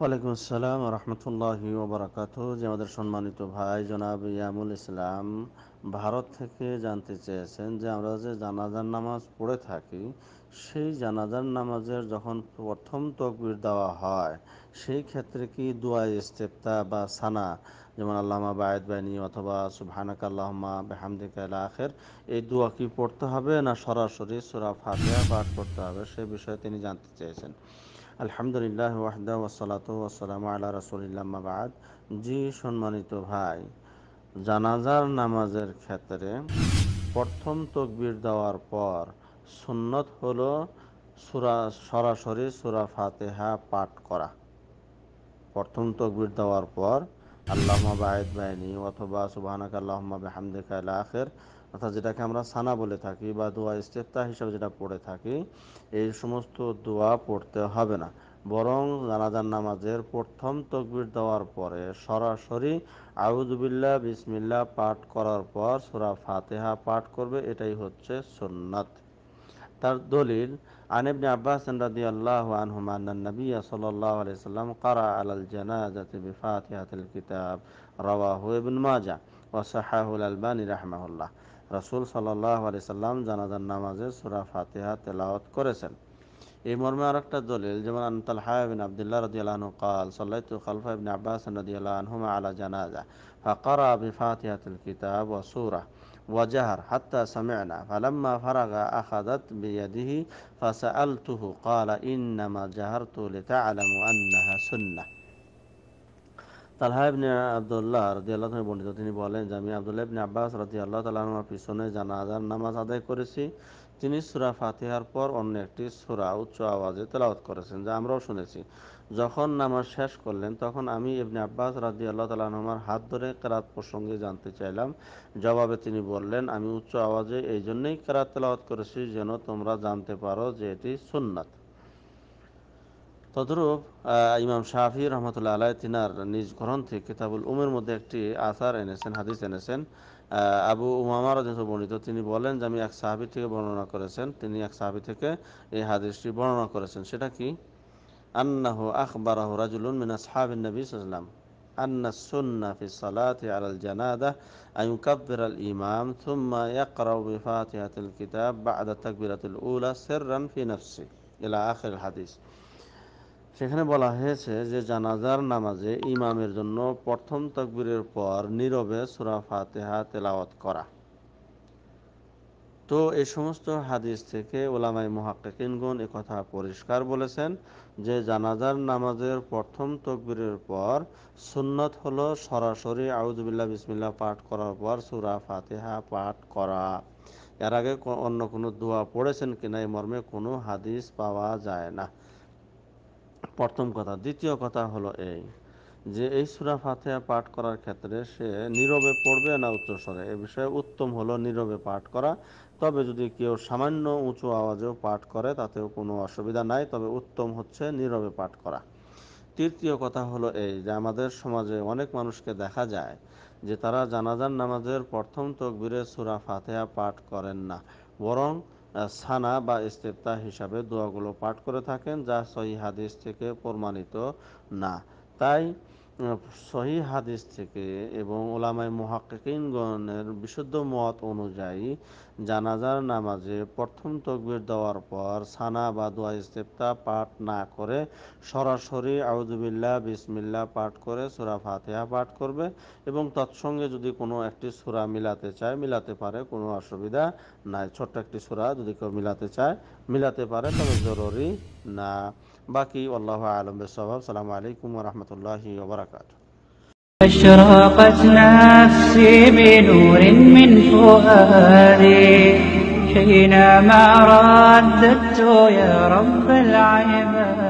ওয়ালাইকুম আসসালাম রহমতুল্লাহ ওবরাকাত যে আমাদের সম্মানিত ভাই জনাব ইয়ামুল ইসলাম ভারত থেকে জানতে চেয়েছেন যে আমরা যে জানাজার নামাজ পড়ে থাকি সেই জানাজার নামাজের যখন প্রথম তকবির দেওয়া হয় সেই ক্ষেত্রে কি দোয়া ইস্তেফতা বা সানা যেমন আল্লামা বায়দ বাহিনী অথবা সুবহানাক আল্লাহমা বেহামদিকা আখের এই দোয়া কি পড়তে হবে না সরাসরি সুরা ফাতিয়া পাঠ করতে হবে সে বিষয়ে তিনি জানতে চেয়েছেন আলহামদুলিল্লাহ ওয়াহদা ওয়াসালাত ওয়াসালাম আল্লাহ রসুলিল্লাহ মাবাদ জি সম্মানিত ভাই জানাজার নামাজের ক্ষেত্রে প্রথম তকবির দেওয়ার পর সুন্নত হলো সুরা সরাসরি সুরা ফাতেহা পাঠ করা প্রথম তকবির দেওয়ার পর আল্লাহ বাহিদ বাহিনী অথবা সুবাহ আল্লাহ হামদেকা আখের অর্থাৎ যেটাকে আমরা সানা বলে থাকি বা দোয়া ইস্তেফতা হিসাবে যেটা পড়ে থাকি এই সমস্ত দোয়া পড়তে হবে না বরং জানাজার নামাজের প্রথম তকবির দেওয়ার পরে সরাসরি আউজবিল্লা বিসমিল্লা পাঠ করার পর সুরা ফাতেহা পাঠ করবে এটাই হচ্ছে সুন্নাত তার দলিল আনিবনি আব্বাস রাদি আল্লাহ আনহুমান নবী সাল্লাহ আলাইসাল্লাম কারা আলাল জানাজাতে বিফাতিহাতিল কিতাব রওয়াহু ইবন মাজা ওয়াসাহাহুল আলবানী রাহমাহুল্লাহ রাসুল সাল্লাহ আলি সাল্লাম জানাজার নামাজে সুরা ফাতিহা তেলাওয়াত করেছেন এই মর্মে আর একটা দলিল যেমন আনতাল হায়াবিন আবদুল্লাহ রদি আল্লাহনু কাল সাল্লাইতু খালফা ইবিন আব্বাস রদি আল্লাহনুমা আলা জানাজা ফাকারা বিফাতিহাতুল কিতাব ওয়া সুরা وجهر حتى سمعنا فلما فرغ أخذت بيده فسألته قال إنما جهرت لتعلم أنها سنة তালহা ইবনে আবদুল্লাহ রদি আল্লাহ বর্ণিত তিনি বলেন যে আমি আবদুল্লাহ ইবনে আব্বাস রদি আল্লাহ তালাহমার পিছনে জানাজার নামাজ আদায় করেছি তিনি সুরা ফাতিহার পর অন্য একটি সুরা উচ্চ আওয়াজে তেলাওয়াত করেছেন যা আমরাও শুনেছি যখন নামাজ শেষ করলেন তখন আমি ইবনে আব্বাস রাজি আল্লাহ তালাহমার হাত ধরে কেরাত প্রসঙ্গে জানতে চাইলাম জবাবে তিনি বললেন আমি উচ্চ আওয়াজে এই জন্যই কেরাত তেলাওয়াত করেছি যেন তোমরা জানতে পারো যে এটি সুন্নাত তদরূপ ইমাম শাহি রহমতুল্লাহ আলাই তিনার নিজ গ্রন্থে কিতাবুল উমের মধ্যে একটি আসার এনেছেন হাদিস এনেছেন আবু উমামার বর্ণিত তিনি বলেন যে আমি এক সাহাবি থেকে বর্ণনা করেছেন তিনি এক সাহাবি থেকে এই হাদিসটি বর্ণনা করেছেন সেটা কি আন্নাহ আখবরাহ রাজুলুন মিনা সাহাবিন নবী সাল্লাম আন্না সুন্না ফি সালাতি আলাল জানাদা আই মুকাব্বির আল ইমাম থুম্মা ইয়াকরাউ বি ফাতিহাতিল কিতাব বা'দা তাকবিরাতিল উলা সিররান ফি নাফসি ইলা আখির হাদিস সেখানে বলা হয়েছে যে জানাজার নামাজে ইমামের জন্য প্রথম তকবিরের পর নীরবে সুরা ফাতেহা তেলাওয়াত করা তো এই সমস্ত হাদিস থেকে ওলামাই মহাকিনগুন কথা পরিষ্কার বলেছেন যে জানাজার নামাজের প্রথম তকবিরের পর সুন্নত হলো সরাসরি আউজবিল্লা বিসমিল্লা পাঠ করার পর সুরা ফাতেহা পাঠ করা এর আগে অন্য কোনো দোয়া পড়েছেন কিনা এই মর্মে কোনো হাদিস পাওয়া যায় না প্রথম কথা দ্বিতীয় কথা হলো এই যে এই সুরা ফাতেহা পাঠ করার ক্ষেত্রে সে নীরবে পড়বে না উচ্চস্বরে এ বিষয়ে উত্তম হলো নীরবে পাঠ করা তবে যদি কেউ সামান্য উঁচু আওয়াজেও পাঠ করে তাতেও কোনো অসুবিধা নাই তবে উত্তম হচ্ছে নীরবে পাঠ করা তৃতীয় কথা হলো এই যে আমাদের সমাজে অনেক মানুষকে দেখা যায় যে তারা জানাজার নামাজের প্রথম তকবিরে সুরা ফাতেহা পাঠ করেন না বরং সানা বা ইস্তেফতা হিসাবে দোয়াগুলো পাঠ করে থাকেন যা সহি হাদিস থেকে প্রমাণিত না তাই সহি হাদিস থেকে এবং ওলামায় মহাকিনগণের বিশুদ্ধ মত অনুযায়ী জানাজার নামাজে প্রথম তকবির দেওয়ার পর সানা বা দোয়া ইস্তেফতা পাঠ না করে সরাসরি আউদুবিল্লা বিসমিল্লা পাঠ করে সুরা ফাতেহা পাঠ করবে এবং তৎসঙ্গে যদি কোনো একটি সুরা মিলাতে চায় মিলাতে পারে কোনো অসুবিধা নাই ছোট্ট একটি সুরা যদি কেউ মিলাতে চায় মিলাতে পারে তবে জরুরি না باقي والله أعلم بالصواب السلام عليكم ورحمة الله وبركاته أشرقت نفسي بنور من فؤادي حينما رددت يا رب العباد